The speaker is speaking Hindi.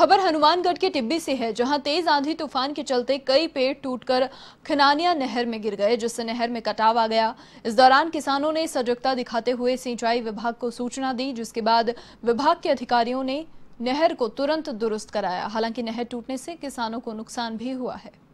खबर हनुमानगढ़ के टिब्बी से है जहां तेज आंधी तूफान के चलते कई पेड़ टूटकर खनानिया नहर में गिर गए जिससे नहर में कटाव आ गया इस दौरान किसानों ने सजगता दिखाते हुए सिंचाई विभाग को सूचना दी जिसके बाद विभाग के अधिकारियों ने नहर को तुरंत दुरुस्त कराया हालांकि नहर टूटने से किसानों को नुकसान भी हुआ है